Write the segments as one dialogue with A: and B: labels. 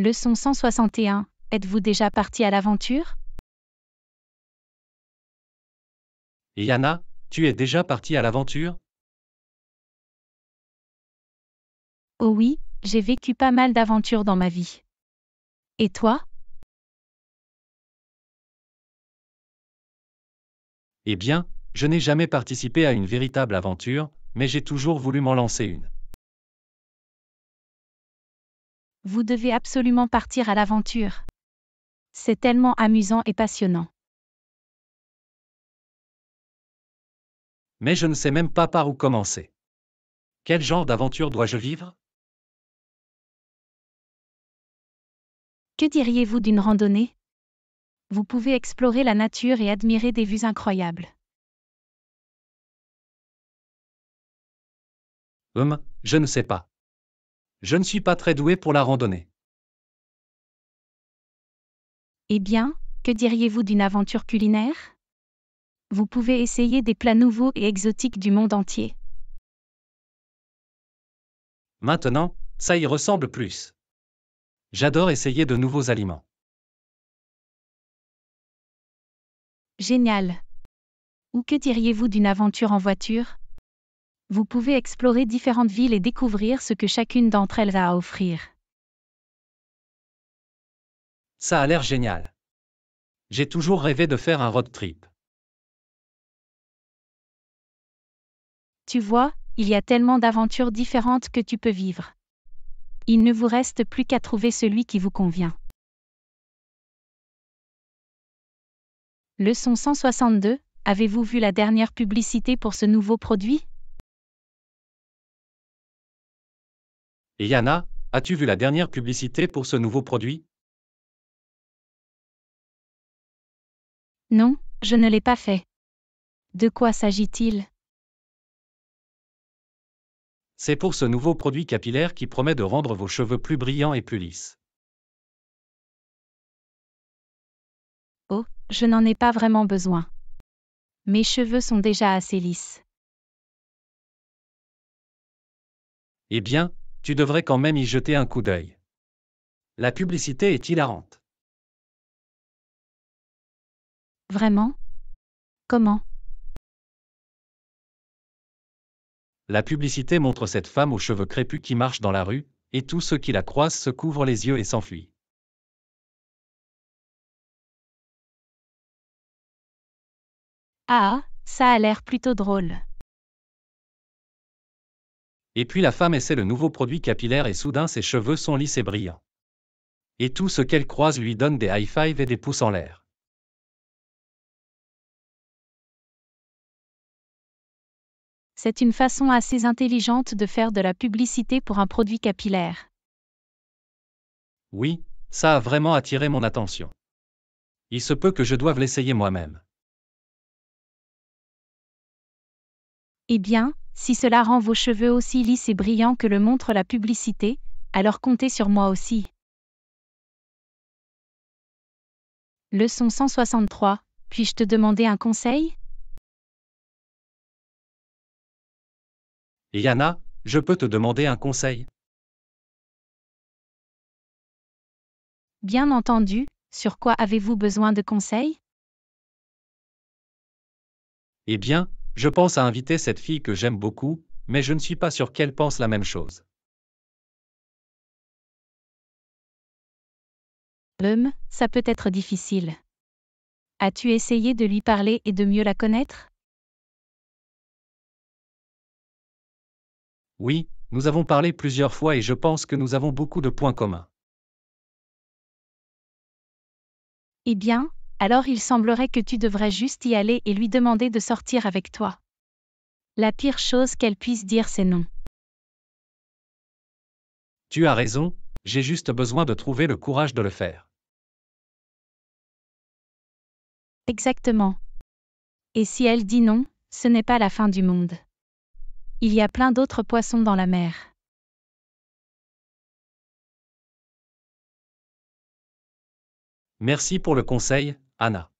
A: Leçon 161. Êtes-vous déjà parti à l'aventure
B: Yana, tu es déjà parti à l'aventure
A: Oh oui, j'ai vécu pas mal d'aventures dans ma vie. Et toi
B: Eh bien, je n'ai jamais participé à une véritable aventure, mais j'ai toujours voulu m'en lancer une.
A: Vous devez absolument partir à l'aventure. C'est tellement amusant et passionnant.
B: Mais je ne sais même pas par où commencer.
C: Quel genre d'aventure dois-je vivre
A: Que diriez-vous d'une randonnée Vous pouvez explorer la nature et admirer des vues incroyables.
B: Hum, je ne sais pas. Je ne suis pas très doué pour la randonnée.
A: Eh bien, que diriez-vous d'une aventure culinaire Vous pouvez essayer des plats nouveaux et exotiques du monde entier.
B: Maintenant, ça y ressemble plus.
C: J'adore essayer de nouveaux aliments.
A: Génial. Ou que diriez-vous d'une aventure en voiture vous pouvez explorer différentes villes et découvrir ce que chacune d'entre elles a à offrir.
B: Ça a l'air génial. J'ai toujours rêvé de faire un road
C: trip.
A: Tu vois, il y a tellement d'aventures différentes que tu peux vivre. Il ne vous reste plus qu'à trouver celui qui vous convient. Leçon 162, avez-vous vu la dernière publicité pour ce nouveau produit
B: Et Yana, as-tu vu la dernière publicité pour ce
C: nouveau produit
A: Non, je ne l'ai pas fait. De quoi s'agit-il
B: C'est pour ce nouveau produit capillaire qui promet de rendre vos cheveux plus brillants et plus lisses.
A: Oh, je n'en ai pas vraiment besoin. Mes cheveux sont déjà assez lisses.
B: Eh bien, tu devrais quand même y jeter un coup d'œil.
C: La publicité est hilarante.
A: Vraiment Comment
B: La publicité montre cette femme aux cheveux crépus qui marche dans la rue, et tous ceux qui la croisent se couvrent les yeux et s'enfuient.
A: Ah, ça a l'air plutôt drôle.
B: Et puis la femme essaie le nouveau produit capillaire et soudain ses cheveux sont lisses et brillants. Et tout ce qu'elle croise lui donne des high five et des pouces en l'air.
A: C'est une façon assez intelligente de faire de la publicité pour un produit capillaire.
B: Oui, ça a vraiment attiré mon attention. Il se peut que je doive l'essayer moi-même.
A: Eh bien, si cela rend vos cheveux aussi lisses et brillants que le montre la publicité, alors comptez sur moi aussi. Leçon 163. Puis-je te demander un conseil
B: Yana, je peux te demander un conseil
A: Bien entendu, sur quoi avez-vous besoin de conseils
B: Eh bien, je pense à inviter cette fille que j'aime beaucoup, mais je ne suis pas sûr qu'elle pense la même chose.
A: Hum, ça peut être difficile. As-tu essayé de lui parler et de mieux la connaître
B: Oui, nous avons parlé plusieurs fois et je pense que nous avons beaucoup de points communs.
A: Eh bien, alors il semblerait que tu devrais juste y aller et lui demander de sortir avec toi. La pire chose qu'elle puisse dire, c'est non.
B: Tu as raison, j'ai juste besoin de trouver
C: le courage de le faire.
A: Exactement. Et si elle dit non, ce n'est pas la fin du monde. Il y a plein d'autres poissons dans la mer.
C: Merci pour le conseil, Anna.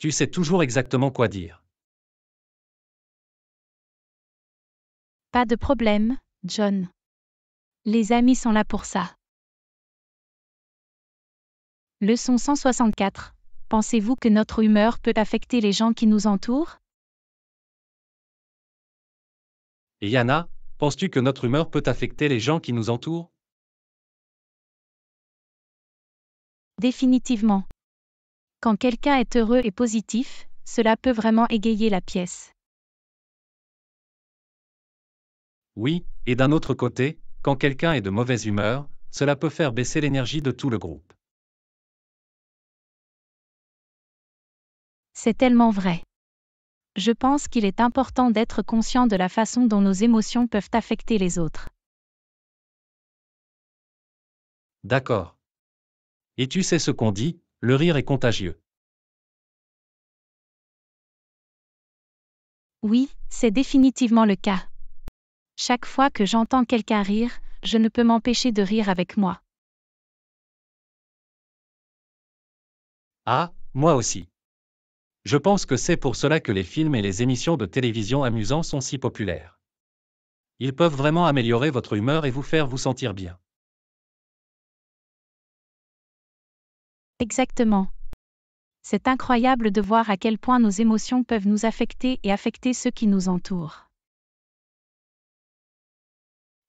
C: Tu sais toujours exactement quoi dire.
A: Pas de problème, John. Les amis sont là pour ça. Leçon 164. Pensez-vous que notre humeur peut affecter les gens qui nous entourent
C: Yana,
B: penses-tu que notre humeur peut affecter les gens qui nous entourent
A: Définitivement. Quand quelqu'un est heureux et positif, cela peut vraiment égayer la pièce.
B: Oui, et d'un autre côté, quand quelqu'un est de mauvaise humeur, cela peut faire baisser l'énergie de tout le groupe.
A: C'est tellement vrai. Je pense qu'il est important d'être conscient de la façon dont nos émotions peuvent affecter les autres.
B: D'accord.
C: Et tu sais ce qu'on dit, le rire est contagieux.
A: Oui, c'est définitivement le cas. Chaque fois que j'entends quelqu'un rire, je ne peux m'empêcher de rire avec moi.
B: Ah, moi aussi. Je pense que c'est pour cela que les films et les émissions de télévision amusants sont si populaires. Ils peuvent vraiment améliorer votre humeur et vous faire vous sentir bien.
A: Exactement. C'est incroyable de voir à quel point nos émotions peuvent nous affecter et affecter ceux qui nous entourent.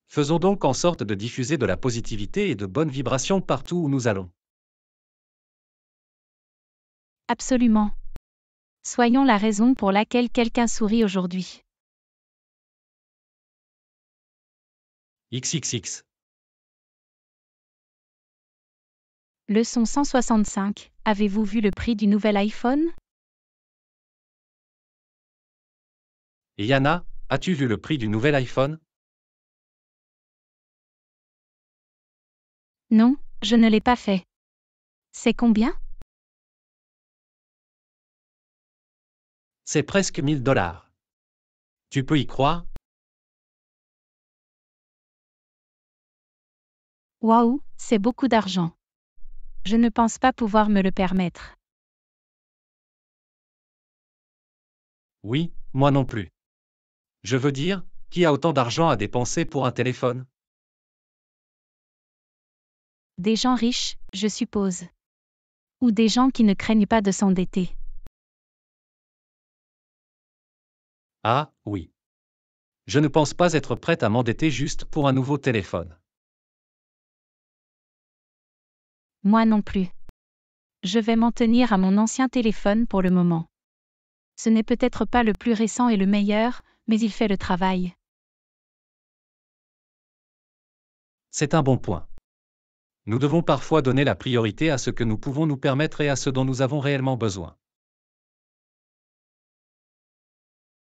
B: Faisons donc en sorte de diffuser de la positivité et de bonnes vibrations partout où nous allons.
A: Absolument. Soyons la raison pour laquelle quelqu'un sourit aujourd'hui.
C: XXX
A: Leçon 165. Avez-vous vu le prix du nouvel iPhone
B: Yana, as-tu vu le prix du nouvel iPhone
C: Non, je ne
A: l'ai pas fait. C'est combien
C: C'est presque 1000 dollars. Tu peux y croire
A: Waouh, c'est beaucoup d'argent. Je ne pense pas pouvoir me le permettre.
C: Oui, moi non plus. Je veux dire, qui a autant
B: d'argent à dépenser pour un téléphone
A: Des gens riches, je suppose. Ou des gens qui ne craignent pas de s'endetter.
C: Ah, oui. Je ne pense pas être
B: prête à m'endetter juste pour un nouveau téléphone.
A: Moi non plus. Je vais m'en tenir à mon ancien téléphone pour le moment. Ce n'est peut-être pas le plus récent et le meilleur, mais il fait le travail.
B: C'est un bon point. Nous devons parfois donner la priorité à ce que nous pouvons nous permettre et à ce dont nous avons réellement besoin.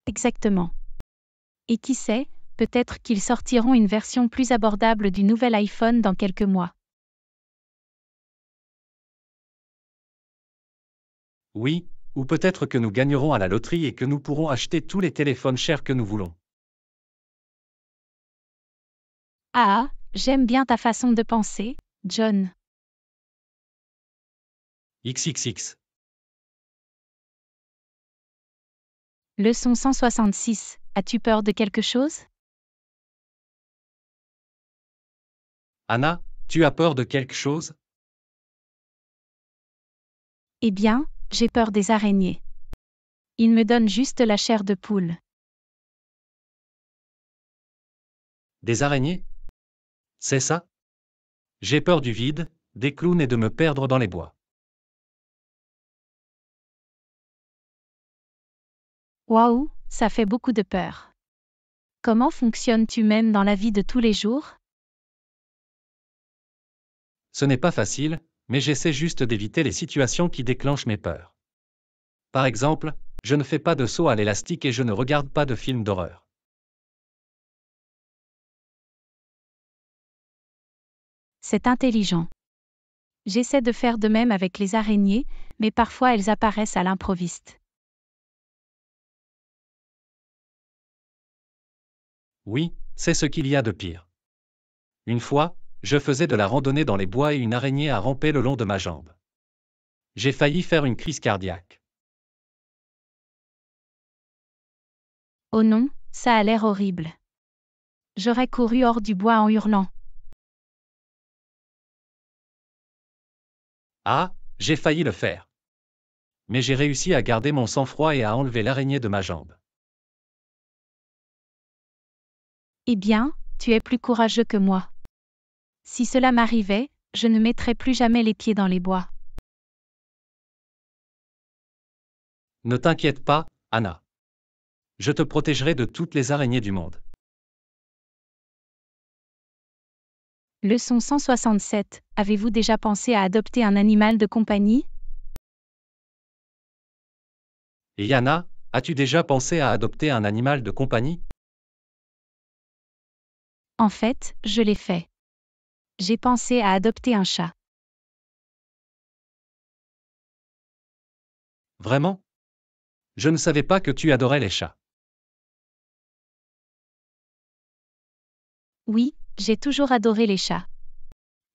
A: Exactement. Et qui sait, peut-être qu'ils sortiront une version plus abordable du nouvel iPhone dans quelques mois.
C: Oui, ou peut-être que
B: nous gagnerons à la loterie et que nous pourrons acheter tous les téléphones chers que nous voulons.
A: Ah, j'aime bien ta façon de penser, John.
C: XXX.
A: Leçon 166. As-tu peur de quelque chose
C: Anna, tu as peur de quelque chose
A: Eh bien, j'ai peur des araignées. Ils me donnent juste la chair de poule.
C: Des araignées C'est ça J'ai peur du vide, des clowns et de me perdre dans les bois.
A: Waouh, ça fait beaucoup de peur. Comment fonctionnes-tu même dans la vie de tous les jours
B: Ce n'est pas facile, mais j'essaie juste d'éviter les situations qui déclenchent mes peurs. Par exemple, je ne fais pas de saut à l'élastique et je ne regarde pas de films d'horreur.
A: C'est intelligent. J'essaie de faire de même avec les araignées, mais parfois elles apparaissent à l'improviste.
C: Oui,
B: c'est ce qu'il y a de pire. Une fois, je faisais de la randonnée dans les bois et une araignée a rampé le long de ma jambe. J'ai failli faire une crise cardiaque.
A: Oh non, ça a l'air horrible. J'aurais couru hors du bois en hurlant.
C: Ah, j'ai failli le faire. Mais j'ai réussi à garder mon
B: sang-froid et à enlever l'araignée de ma jambe.
A: Eh bien, tu es plus courageux que moi. Si cela m'arrivait, je ne mettrais plus jamais les pieds dans les bois.
C: Ne
B: t'inquiète pas, Anna. Je te protégerai de toutes les araignées du monde.
A: Leçon 167. Avez-vous déjà pensé à adopter un animal de compagnie
B: Et Yana, as-tu déjà pensé à adopter un animal de compagnie
A: En fait, je l'ai fait j'ai pensé à adopter un chat.
C: Vraiment Je ne savais pas que tu adorais les chats.
A: Oui, j'ai toujours adoré les chats.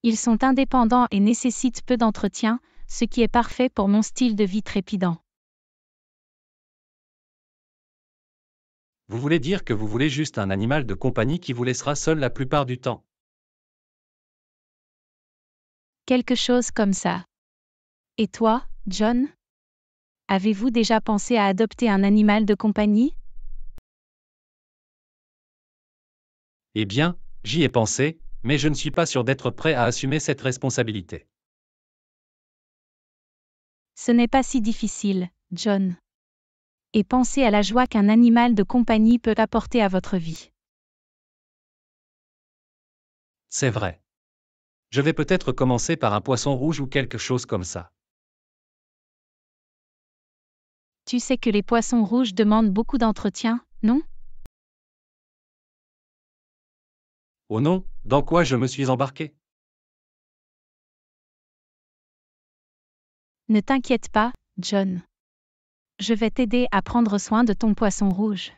A: Ils sont indépendants et nécessitent peu d'entretien, ce qui est parfait pour mon style de vie trépidant.
B: Vous voulez dire que vous voulez juste un animal de compagnie qui vous laissera seul la plupart du temps
A: Quelque chose comme ça. Et toi, John Avez-vous déjà pensé à adopter un animal de compagnie
B: Eh bien, j'y ai pensé, mais je ne suis pas sûr d'être prêt à assumer cette responsabilité.
A: Ce n'est pas si difficile, John. Et pensez à la joie qu'un animal de compagnie peut apporter à votre vie.
B: C'est vrai. Je vais peut-être commencer par
C: un poisson rouge ou quelque chose comme ça.
A: Tu sais que les poissons rouges demandent beaucoup d'entretien, non
C: Oh non, dans quoi je me suis embarqué
A: Ne t'inquiète pas, John. Je vais t'aider à prendre soin de ton poisson rouge.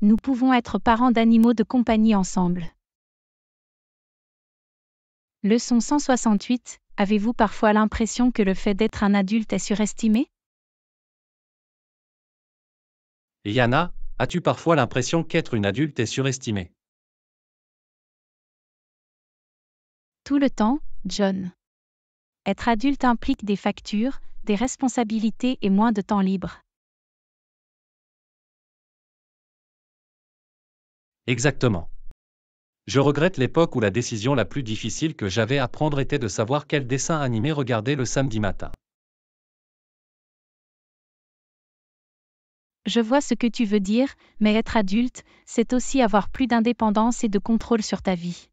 A: Nous pouvons être parents d'animaux de compagnie ensemble. Leçon 168. Avez-vous parfois l'impression que le fait d'être un adulte est surestimé
B: Yana, as-tu parfois l'impression qu'être une adulte est surestimé
A: Tout le temps, John. Être adulte implique des factures, des responsabilités et moins de temps libre.
C: Exactement.
B: Je regrette l'époque où la décision la plus difficile que j'avais à prendre était de savoir quel dessin animé regarder le samedi matin.
A: Je vois ce que tu veux dire, mais être adulte, c'est aussi avoir plus d'indépendance et de contrôle sur ta vie.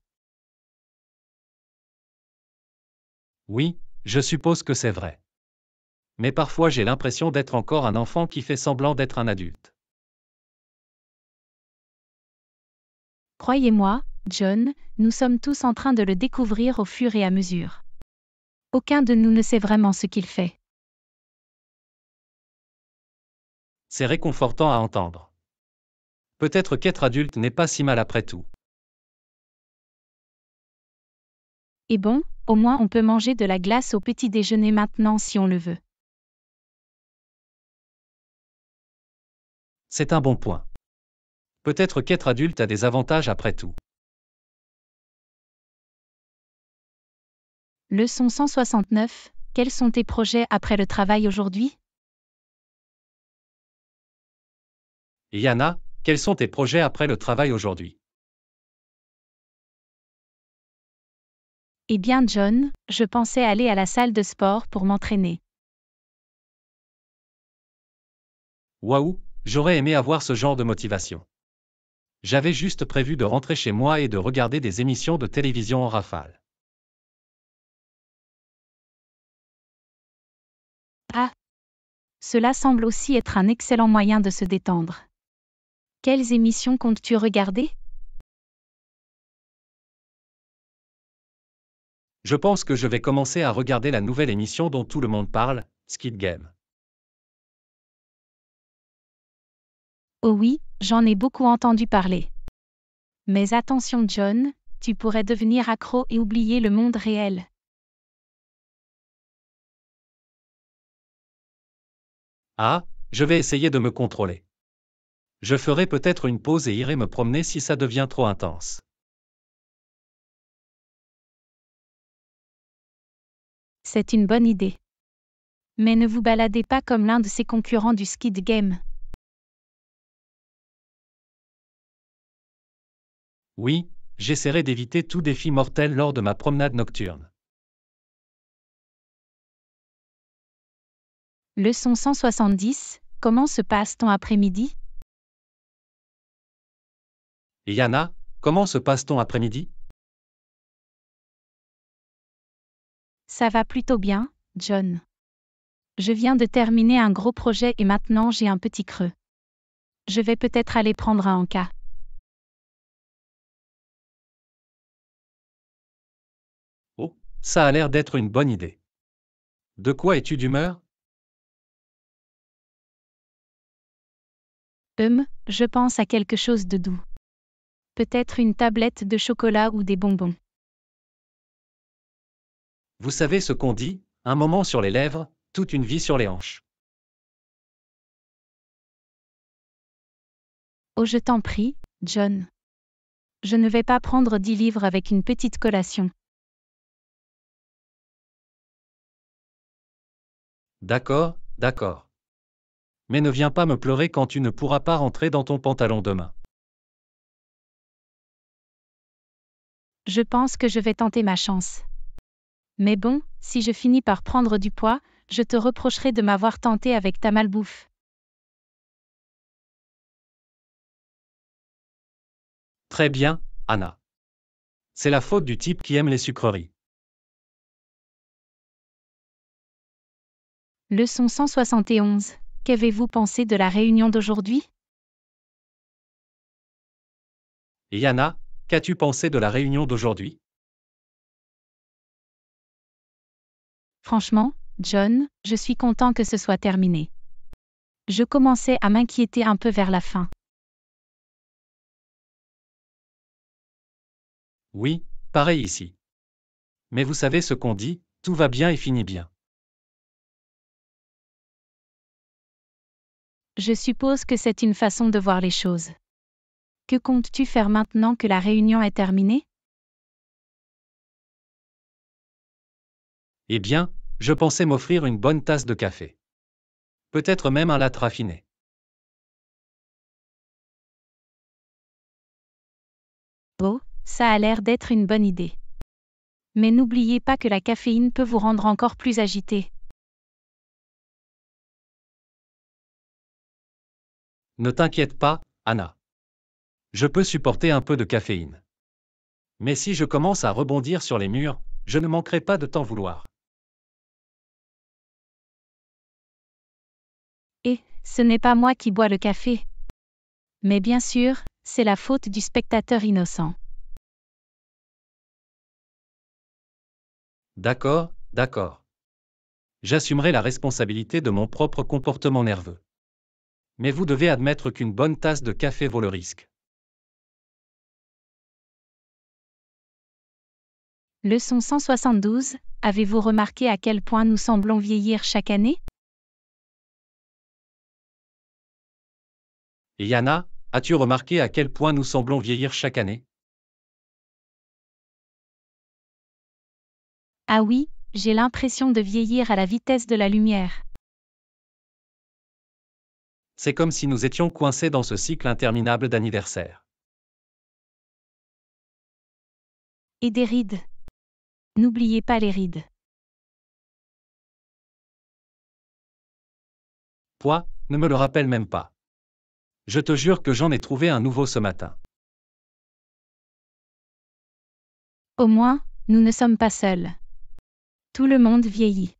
B: Oui, je suppose que c'est vrai. Mais parfois j'ai l'impression d'être encore un enfant qui fait semblant d'être un adulte.
A: Croyez-moi, John, nous sommes tous en train de le découvrir au fur et à mesure. Aucun de nous ne sait vraiment ce qu'il fait.
B: C'est réconfortant à entendre. Peut-être qu'être adulte n'est pas si mal
C: après tout.
A: Et bon, au moins on peut manger de la glace au petit déjeuner maintenant si on le veut.
B: C'est un bon point. Peut-être qu'être adulte a des avantages
C: après tout.
A: Leçon 169. Quels sont tes projets après le travail aujourd'hui
B: Yana, quels sont tes projets après le travail aujourd'hui
A: Eh bien John, je pensais aller à la salle de sport pour m'entraîner.
B: Waouh, j'aurais aimé avoir ce genre de motivation. J'avais juste prévu de rentrer chez moi et de regarder des émissions de télévision en rafale.
A: Ah Cela semble aussi être un excellent moyen de se détendre. Quelles émissions comptes-tu regarder
C: Je pense que je vais
B: commencer à regarder la nouvelle émission dont tout le monde parle, Skid Game.
A: Oh oui, j'en ai beaucoup entendu parler. Mais attention John, tu pourrais devenir accro et oublier le monde réel.
C: Ah, je
B: vais essayer de me contrôler. Je ferai peut-être une pause et irai me promener si ça devient trop intense.
A: C'est une bonne idée. Mais ne vous baladez pas comme l'un de ses concurrents du Skid Game.
B: Oui, j'essaierai d'éviter tout défi mortel lors de ma promenade nocturne.
A: Leçon 170. Comment se passe ton après-midi
C: Yana,
B: comment se passe ton après-midi
A: Ça va plutôt bien, John. Je viens de terminer un gros projet et maintenant j'ai un petit creux. Je vais peut-être aller prendre un encas.
C: Ça a l'air d'être une bonne idée. De quoi es-tu d'humeur
A: Hum, je pense à quelque chose de doux. Peut-être une tablette de chocolat ou des bonbons.
B: Vous savez ce qu'on dit, un moment sur les lèvres, toute une vie sur les hanches.
A: Oh, je t'en prie, John. Je ne vais pas prendre dix livres avec une petite collation.
C: D'accord, d'accord. Mais
B: ne viens pas me pleurer quand tu ne pourras pas rentrer dans ton pantalon demain.
A: Je pense que je vais tenter ma chance. Mais bon, si je finis par prendre du poids, je te reprocherai de m'avoir tenté avec ta malbouffe.
C: Très bien, Anna. C'est la faute du type qui aime les sucreries.
A: Leçon 171. Qu'avez-vous pensé de la réunion d'aujourd'hui
C: Yana,
B: qu'as-tu pensé de la réunion d'aujourd'hui
A: Franchement, John, je suis content que ce soit terminé. Je commençais à m'inquiéter un peu vers la fin.
C: Oui, pareil ici. Mais vous savez ce qu'on dit, tout va bien et finit bien.
A: Je suppose que c'est une façon de voir les choses. Que comptes-tu faire maintenant que la réunion est terminée
B: Eh bien, je pensais m'offrir une bonne tasse de café. Peut-être même un latte
C: raffiné.
A: Oh, ça a l'air d'être une bonne idée. Mais n'oubliez pas que la caféine peut vous rendre encore plus agité.
B: Ne t'inquiète pas, Anna. Je peux supporter un peu de caféine. Mais si je commence à rebondir sur les murs, je ne manquerai pas de t'en vouloir.
A: Et, ce n'est pas moi qui bois le café. Mais bien sûr, c'est la faute du spectateur innocent.
C: D'accord,
B: d'accord. J'assumerai la responsabilité de mon propre comportement nerveux mais vous devez admettre qu'une bonne tasse de café vaut le risque.
A: Leçon 172. Avez-vous remarqué à quel point nous semblons vieillir chaque année
B: Yana, as-tu remarqué à quel point nous semblons vieillir chaque année
A: Ah oui, j'ai l'impression de vieillir à la vitesse de la lumière.
B: C'est comme si nous étions coincés dans ce cycle interminable d'anniversaires.
A: Et des rides. N'oubliez pas les rides.
C: Toi, ne me le
B: rappelle même pas. Je te jure que j'en ai trouvé un nouveau ce matin.
A: Au moins, nous ne sommes pas seuls. Tout le monde vieillit.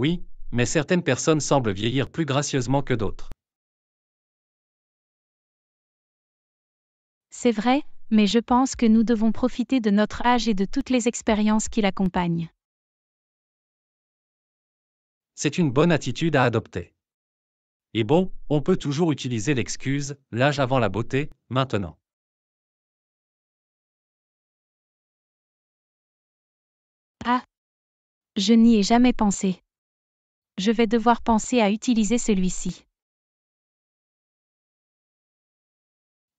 B: Oui, mais certaines personnes semblent vieillir plus gracieusement que d'autres.
A: C'est vrai, mais je pense que nous devons profiter de notre âge et de toutes les expériences qui l'accompagnent.
B: C'est une bonne attitude à adopter. Et bon, on peut toujours utiliser l'excuse, l'âge avant la beauté, maintenant.
A: Ah Je n'y ai jamais pensé je vais devoir penser à utiliser celui-ci.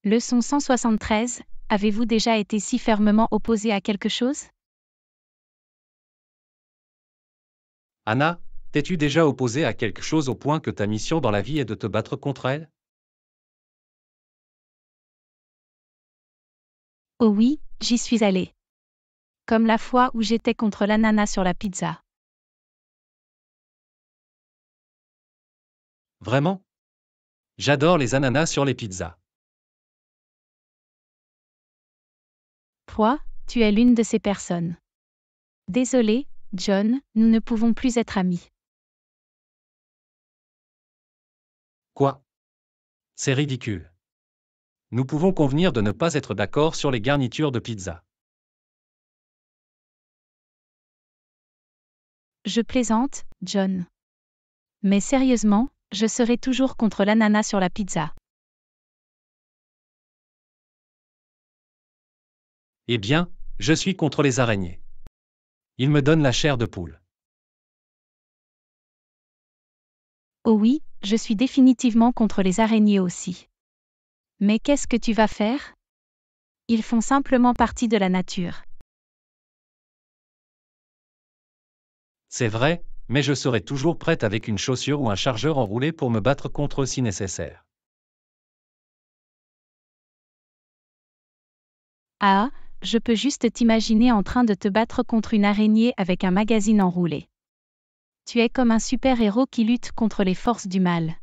A: Leçon 173. Avez-vous déjà été si fermement opposé à quelque chose
B: Anna, t'es-tu déjà opposé à quelque chose au point que ta mission dans la vie est de te battre contre elle
A: Oh oui, j'y suis allée. Comme la fois où j'étais contre l'ananas sur la pizza.
C: Vraiment J'adore les ananas
B: sur les pizzas.
A: Toi, tu es l'une de ces personnes. Désolé, John, nous ne pouvons plus être amis. Quoi C'est
C: ridicule. Nous pouvons convenir de ne pas être d'accord sur les garnitures de pizza.
A: Je plaisante, John. Mais sérieusement, je serai toujours contre l'ananas sur la pizza.
C: Eh bien,
B: je suis contre les araignées. Ils me donnent la chair de poule.
A: Oh oui, je suis définitivement contre les araignées aussi. Mais qu'est-ce que tu vas faire Ils font simplement partie de la nature.
B: C'est vrai, mais je serai toujours prête avec une chaussure ou un chargeur enroulé pour me battre contre eux si nécessaire.
A: Ah, je peux juste t'imaginer en train de te battre contre une araignée avec un magazine enroulé. Tu es comme un super-héros qui lutte contre les forces du mal.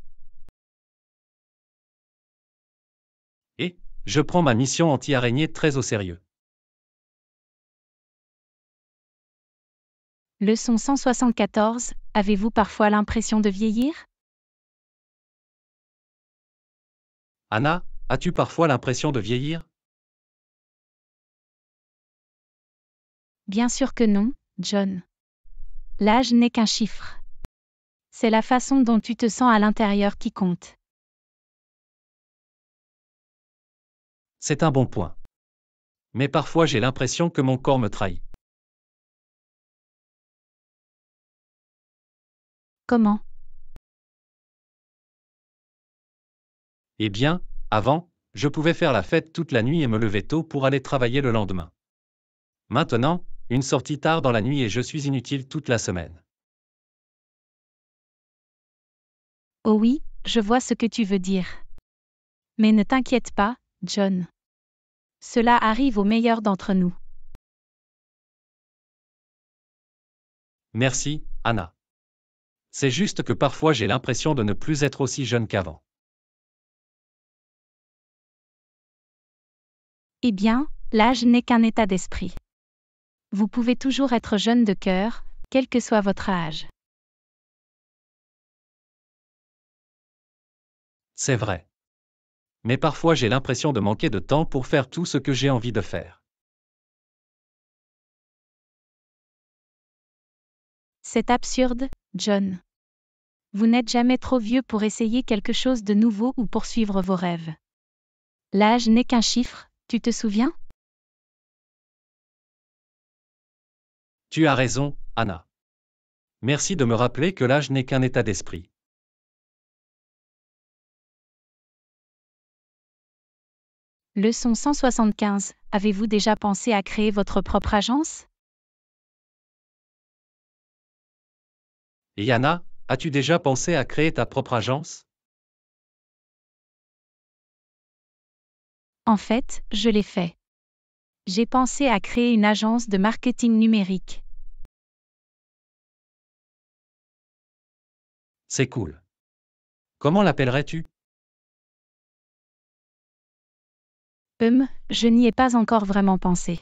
B: Et, je prends ma mission anti-araignée très au sérieux.
A: Leçon 174 Avez-vous parfois l'impression de vieillir
B: Anna, as-tu parfois l'impression de vieillir
A: Bien sûr que non, John. L'âge n'est qu'un chiffre. C'est la façon dont tu te sens à l'intérieur qui compte.
C: C'est un bon point. Mais parfois j'ai l'impression que mon corps me trahit.
A: Comment
B: Eh bien, avant, je pouvais faire la fête toute la nuit et me lever tôt pour aller travailler le lendemain. Maintenant, une sortie tard dans la nuit et je suis inutile toute la semaine.
A: Oh oui, je vois ce que tu veux dire. Mais ne t'inquiète pas, John. Cela arrive aux meilleurs d'entre nous.
C: Merci, Anna. C'est juste que parfois j'ai l'impression de ne plus être aussi jeune qu'avant.
A: Eh bien, l'âge n'est qu'un état d'esprit. Vous pouvez toujours être jeune de cœur, quel que soit votre âge.
C: C'est vrai. Mais parfois j'ai l'impression de manquer de temps pour faire tout ce que j'ai envie de faire.
A: C'est absurde, John. Vous n'êtes jamais trop vieux pour essayer quelque chose de nouveau ou poursuivre vos rêves. L'âge n'est qu'un chiffre, tu te souviens
C: Tu as raison, Anna. Merci de me rappeler que l'âge n'est qu'un état d'esprit.
A: Leçon 175. Avez-vous déjà pensé à créer votre propre agence
B: Yana, As-tu déjà pensé à créer ta propre agence
A: En fait, je l'ai fait. J'ai pensé à créer une agence de marketing numérique.
C: C'est cool. Comment l'appellerais-tu
A: Hum, je n'y ai pas encore vraiment pensé.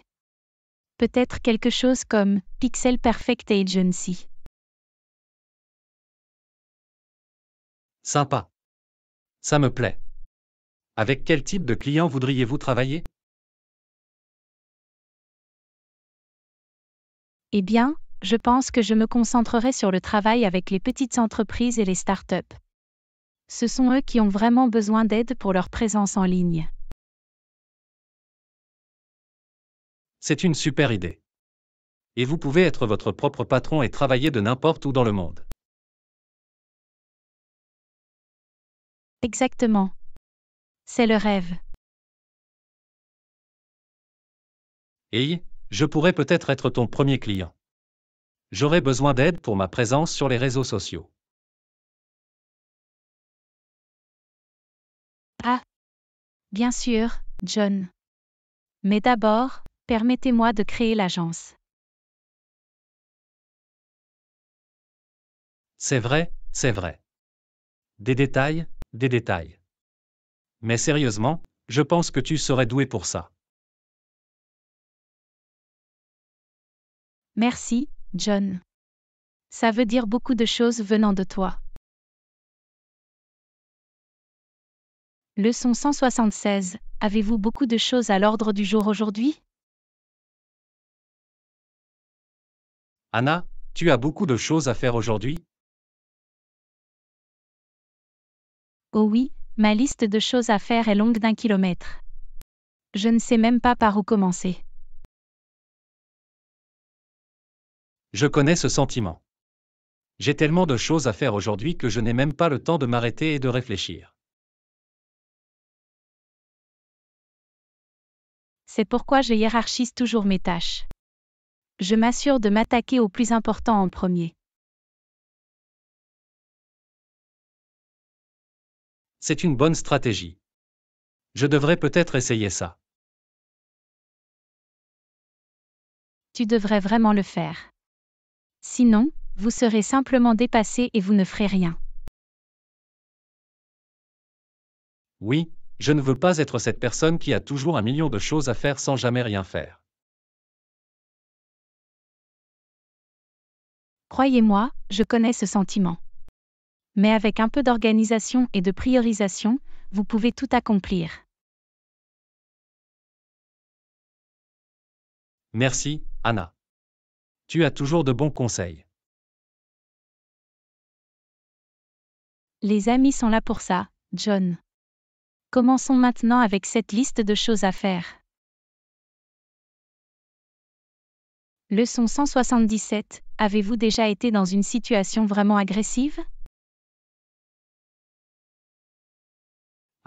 A: Peut-être quelque chose comme Pixel Perfect Agency.
C: Sympa. Ça me plaît.
B: Avec quel type de client voudriez-vous travailler
A: Eh bien, je pense que je me concentrerai sur le travail avec les petites entreprises et les startups. Ce sont eux qui ont vraiment besoin d'aide pour leur présence en ligne.
B: C'est une super idée. Et vous pouvez être votre propre patron et travailler de n'importe où dans le monde.
A: Exactement. C'est le rêve.
B: Et je pourrais peut-être être ton premier client. J'aurais besoin d'aide pour ma présence sur les réseaux sociaux.
A: Ah. Bien sûr, John. Mais d'abord, permettez-moi de créer l'agence.
B: C'est vrai, c'est vrai. Des détails, des détails. Mais sérieusement, je pense que tu serais doué pour ça.
A: Merci, John. Ça veut dire beaucoup de choses venant de toi. Leçon 176. Avez-vous beaucoup de choses à l'ordre du jour aujourd'hui
B: Anna, tu as beaucoup de choses à faire aujourd'hui
A: Oh oui, ma liste de choses à faire est longue d'un kilomètre. Je ne sais même pas par où commencer.
B: Je connais ce sentiment. J'ai tellement de choses à faire aujourd'hui que je n'ai même pas le temps de m'arrêter et de réfléchir.
A: C'est pourquoi je hiérarchise toujours mes tâches. Je m'assure de m'attaquer au plus important en premier.
C: C'est une bonne stratégie. Je devrais peut-être essayer ça.
A: Tu devrais vraiment le faire. Sinon, vous serez simplement dépassé et vous ne ferez rien.
B: Oui, je ne veux pas être cette personne qui a toujours un million de choses à faire sans jamais rien faire.
A: Croyez-moi, je connais ce sentiment mais avec un peu d'organisation et de priorisation, vous pouvez tout accomplir.
C: Merci, Anna. Tu as toujours de bons conseils.
A: Les amis sont là pour ça, John. Commençons maintenant avec cette liste de choses à faire. Leçon 177. Avez-vous déjà été dans une situation vraiment agressive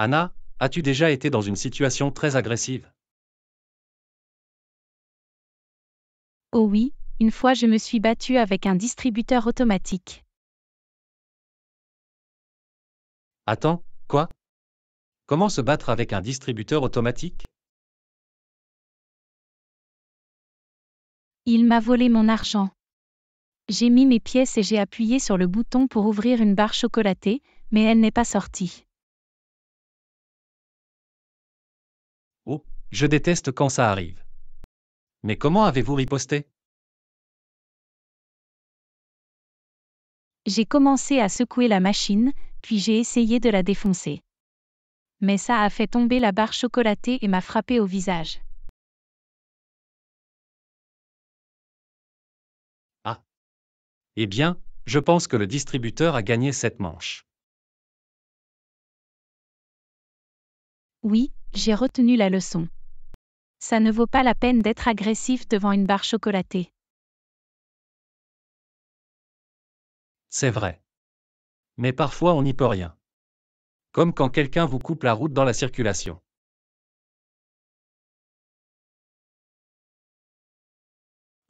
C: Anna,
B: as-tu déjà été dans une situation très agressive
A: Oh oui, une fois je me suis battue avec un distributeur automatique.
C: Attends, quoi Comment
B: se battre avec un distributeur automatique
A: Il m'a volé mon argent. J'ai mis mes pièces et j'ai appuyé sur le bouton pour ouvrir une barre chocolatée, mais elle n'est pas sortie.
B: Oh, je déteste quand ça arrive. Mais
C: comment avez-vous riposté
A: J'ai commencé à secouer la machine, puis j'ai essayé de la défoncer. Mais ça a fait tomber la barre chocolatée et m'a frappé au visage.
C: Ah. Eh bien, je pense que
B: le distributeur a gagné cette manche.
A: Oui, j'ai retenu la leçon. Ça ne vaut pas la peine d'être agressif devant une barre chocolatée.
C: C'est vrai. Mais parfois on n'y peut rien. Comme quand quelqu'un vous coupe la route dans la circulation.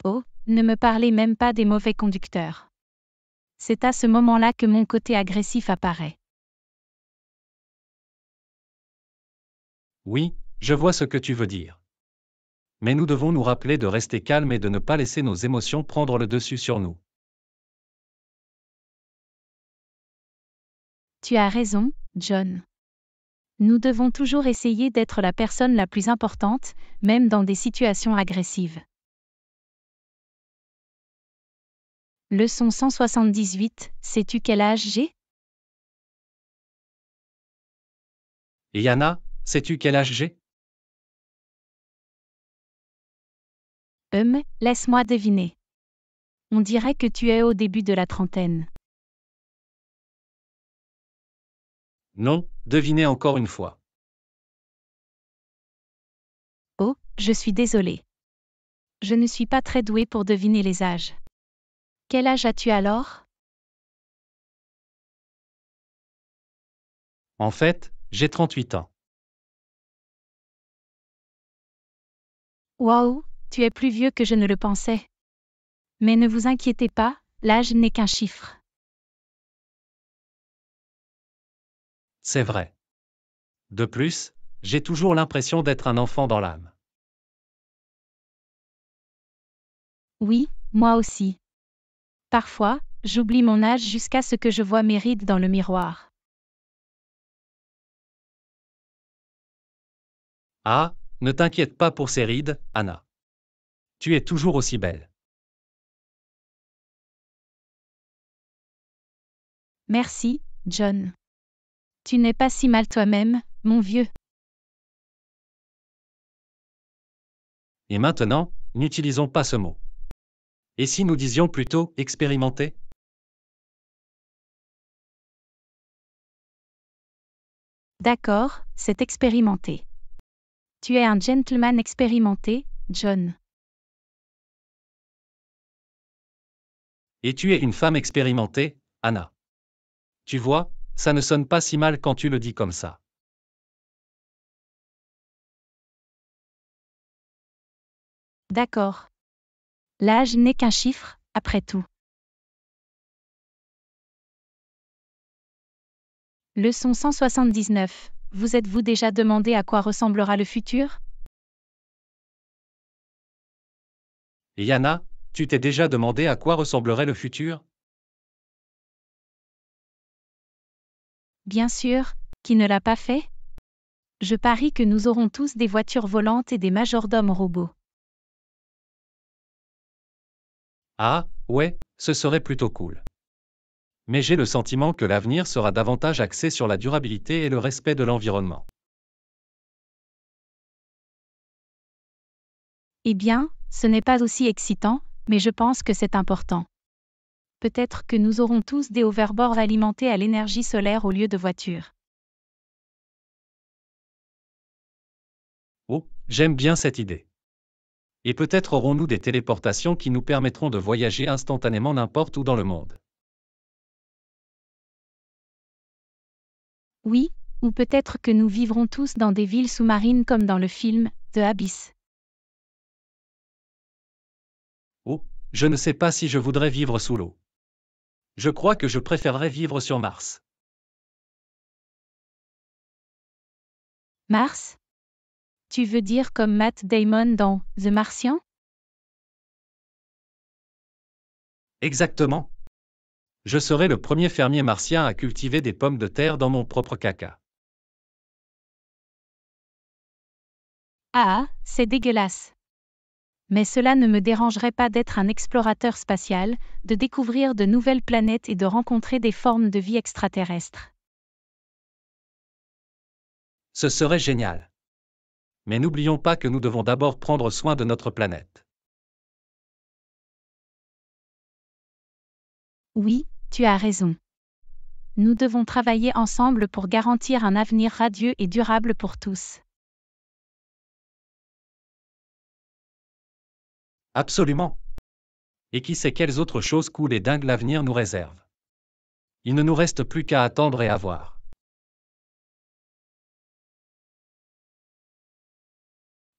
A: Oh, ne me parlez même pas des mauvais conducteurs. C'est à ce moment-là que mon côté agressif apparaît.
B: Oui, je vois ce que tu veux dire. Mais nous devons nous rappeler de rester calmes et de ne pas laisser nos émotions prendre le dessus sur nous.
A: Tu as raison, John. Nous devons toujours essayer d'être la personne la plus importante, même dans des situations agressives. Leçon 178,
C: sais-tu quel âge j'ai
B: Yana, Sais-tu quel âge j'ai
A: Hum, laisse-moi deviner. On dirait que tu es au début de la trentaine.
C: Non, devinez encore une fois.
A: Oh, je suis désolée. Je ne suis pas très douée pour deviner les âges. Quel âge as-tu alors
C: En fait, j'ai 38 ans.
A: Waouh, tu es plus vieux que je ne le pensais. Mais ne vous inquiétez pas, l'âge n'est qu'un chiffre.
C: C'est vrai. De
B: plus, j'ai toujours l'impression d'être un enfant dans l'âme.
A: Oui, moi aussi. Parfois, j'oublie mon âge jusqu'à ce que je vois mes rides dans le miroir.
C: Ah, ne t'inquiète pas pour ces rides, Anna. Tu es toujours aussi belle.
A: Merci, John. Tu n'es pas si mal toi-même, mon vieux.
C: Et maintenant, n'utilisons pas ce mot. Et si nous disions plutôt expérimenter
A: D'accord, c'est expérimenter. Tu es un gentleman expérimenté, John.
B: Et tu es une femme expérimentée, Anna. Tu vois, ça ne sonne pas si mal quand tu le dis comme ça.
A: D'accord. L'âge n'est qu'un chiffre, après tout. Leçon 179 vous êtes-vous déjà demandé à quoi ressemblera le futur
B: Yana, tu t'es déjà demandé à quoi ressemblerait le futur
A: Bien sûr, qui ne l'a pas fait Je parie que nous aurons tous des voitures volantes et des majordomes robots.
B: Ah, ouais, ce serait plutôt cool mais j'ai le sentiment que l'avenir sera davantage axé sur la durabilité et le respect de l'environnement.
A: Eh bien, ce n'est pas aussi excitant, mais je pense que c'est important. Peut-être que nous aurons tous des overboards alimentés à l'énergie solaire au lieu de voitures.
B: Oh, j'aime bien cette idée. Et peut-être aurons-nous des téléportations qui nous permettront de voyager instantanément n'importe où dans le monde.
A: Oui, ou peut-être que nous vivrons tous dans des villes sous-marines comme dans le film The Abyss.
B: Oh, je ne sais pas si je voudrais vivre sous l'eau. Je crois que
C: je préférerais vivre sur Mars.
A: Mars Tu veux dire comme Matt Damon dans The Martian
C: Exactement. Je serai
B: le premier fermier martien à cultiver des pommes de terre dans mon propre caca.
A: Ah, c'est dégueulasse. Mais cela ne me dérangerait pas d'être un explorateur spatial, de découvrir de nouvelles planètes et de rencontrer des formes de vie extraterrestres.
B: Ce serait génial. Mais n'oublions pas que nous devons d'abord prendre soin de notre planète.
A: Oui, tu as raison. Nous devons travailler ensemble pour garantir un avenir radieux et durable pour tous.
B: Absolument. Et qui sait quelles autres choses cool et dingues l'avenir nous réserve. Il ne nous reste plus qu'à attendre et à voir.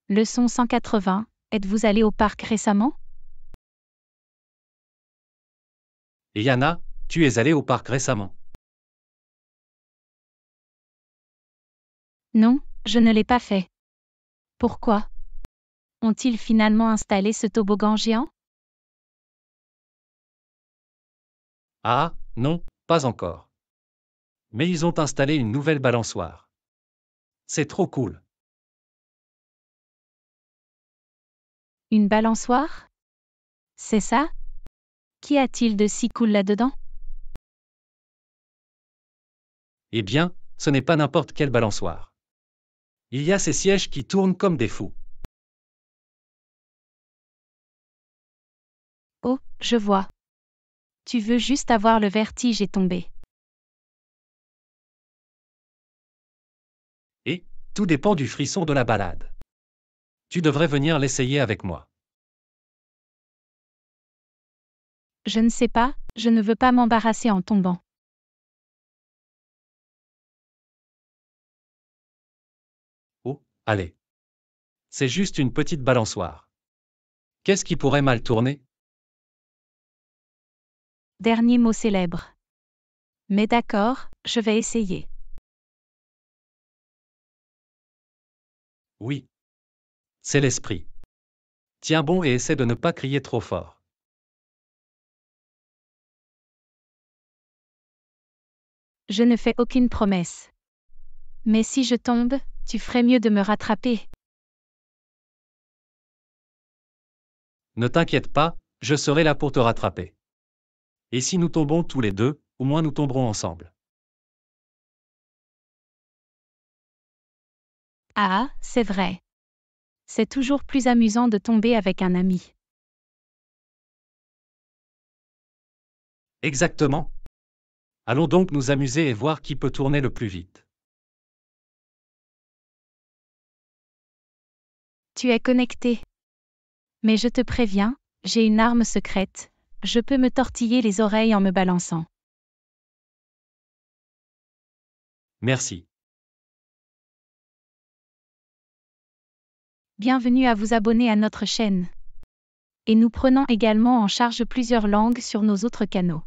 A: Leçon 180. Êtes-vous allé au parc récemment
C: Et Yana, tu es allée au parc récemment
A: Non, je ne l'ai pas fait. Pourquoi Ont-ils finalement installé ce toboggan géant
C: Ah, non, pas encore. Mais ils ont installé une nouvelle balançoire. C'est trop cool.
A: Une balançoire C'est ça Qu'y a-t-il de si cool là-dedans
B: Eh bien, ce n'est pas n'importe quel balançoire.
C: Il y a ces sièges qui tournent comme des fous.
A: Oh, je vois. Tu veux juste avoir le vertige et tomber.
C: Et,
B: tout dépend du frisson de la balade. Tu devrais venir l'essayer avec moi.
A: Je ne sais pas, je ne veux pas m'embarrasser en
C: tombant. Oh, allez. C'est juste une petite balançoire. Qu'est-ce qui pourrait mal tourner
A: Dernier mot célèbre. Mais d'accord, je vais essayer.
C: Oui. C'est l'esprit. Tiens bon et essaie de ne pas crier trop fort.
A: je ne fais aucune promesse. Mais si je tombe, tu ferais mieux de me rattraper.
B: Ne t'inquiète pas, je serai là pour te rattraper. Et si nous tombons tous les deux,
C: au moins nous tomberons ensemble.
A: Ah, c'est vrai. C'est toujours plus amusant de tomber avec un ami.
C: Exactement, Allons donc nous amuser et voir qui peut tourner le plus vite.
A: Tu es connecté. Mais je te préviens, j'ai une arme secrète, je peux me tortiller les oreilles en me balançant. Merci. Bienvenue à vous abonner à notre chaîne. Et nous prenons également en charge plusieurs langues sur nos autres canaux.